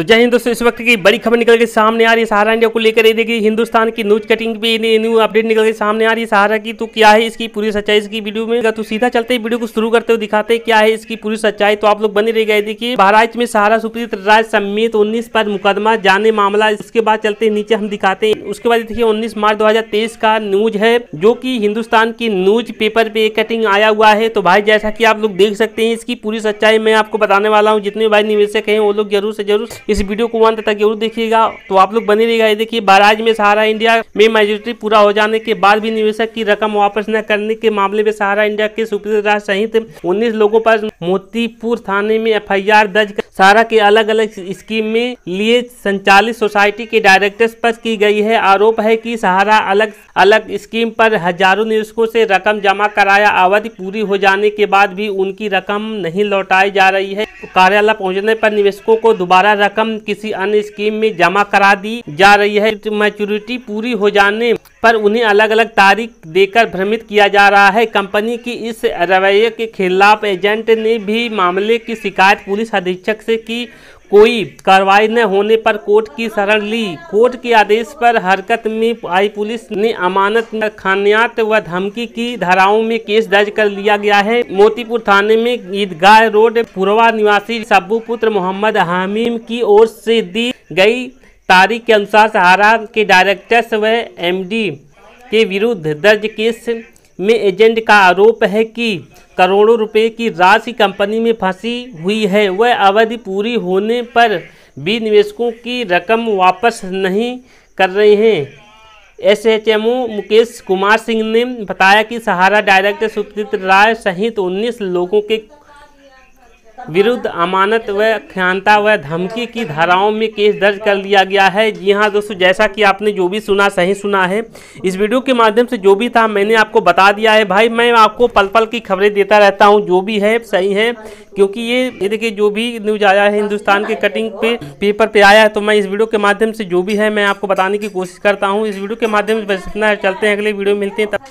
तो जय हिंद दोस्तों इस वक्त की बड़ी खबर निकल के सामने आ रही है सहारा इंडिया को लेकर ये देखिए हिंदुस्तान की न्यूज कटिंग पे न्यू अपडेट निकल के सामने आ रही है सहारा की तो क्या है इसकी पूरी सच्चाई इसकी वीडियो में तो सीधा चलते वीडियो को शुरू करते हुए दिखाते क्या है इसकी पूरी सच्चाई तो आप लोग बने रह गए देखिए बहराइच में सहारा सुप्रीत राज समेत उन्नीस पर मुकदमा जाने मामला इसके बाद चलते नीचे हम दिखाते हैं उसके बाद देखिए उन्नीस मार्च दो का न्यूज है जो की हिंदुस्तान की न्यूज पेपर पे कटिंग आया हुआ है तो भाई जैसा की आप लोग देख सकते हैं इसकी पूरी सच्चाई मैं आपको बताने वाला हूँ जितने भाई निवेशक है वो लोग जरूर से जरूर इस वीडियो को अंत तक जरूर देखिएगा तो आप लोग बने रहिएगा ये देखिए बाराज में सहारा इंडिया में मेजोरिटी पूरा हो जाने के बाद भी निवेशक की रकम वापस न करने के मामले में सहारा इंडिया के सुप्रीम राज सहित उन्नीस लोगों पर मोतीपुर थाने में एफ दर्ज सारा के अलग अलग स्कीम में लिए संचालित सोसाइटी के डायरेक्टर्स पर की गई है आरोप है कि सहारा अलग अलग स्कीम पर हजारों निवेशकों से रकम जमा कराया अवधि पूरी हो जाने के बाद भी उनकी रकम नहीं लौटाई जा रही है कार्यालय पहुंचने पर निवेशकों को दोबारा रकम किसी अन्य स्कीम में जमा करा दी जा रही है मैच्योरिटी पूरी हो जाने पर उन्हें अलग अलग तारीख देकर भ्रमित किया जा रहा है कंपनी की इस रवैये के खिलाफ एजेंट ने भी मामले की शिकायत पुलिस अधीक्षक से की कोई कार्रवाई न होने पर कोर्ट की शरण ली कोर्ट के आदेश पर हरकत में आई पुलिस ने अमानत खानियात व धमकी की धाराओं में केस दर्ज कर लिया गया है मोतीपुर थाने में ईदगाह रोड पुरवा निवासी सब्बू पुत्र मोहम्मद हामिम की ओर से दी गई तारीख के अनुसार सहारा के डायरेक्टर्स व एमडी के विरुद्ध दर्ज केस में एजेंट का आरोप है कि करोड़ों रुपए की राशि कंपनी में फंसी हुई है वह अवधि पूरी होने पर भी निवेशकों की रकम वापस नहीं कर रहे हैं S H M O Mukesh Kumar Singh ने बताया कि सहारा डायरेक्टर सुप्रीत राय सहित 19 लोगों के विरुद्ध अमानत व ख्यानता व धमकी की धाराओं में केस दर्ज कर लिया गया है जी हाँ दोस्तों जैसा कि आपने जो भी सुना सही सुना है इस वीडियो के माध्यम से जो भी था मैंने आपको बता दिया है भाई मैं आपको पल पल की खबरें देता रहता हूँ जो भी है सही है क्योंकि ये ये देखिए जो भी न्यूज आया है हिंदुस्तान के कटिंग पे पेपर पे आया है तो मैं इस वीडियो के माध्यम से जो भी है मैं आपको बताने की कोशिश करता हूँ इस वीडियो के माध्यम से बस इतना चलते हैं अगले वीडियो मिलते हैं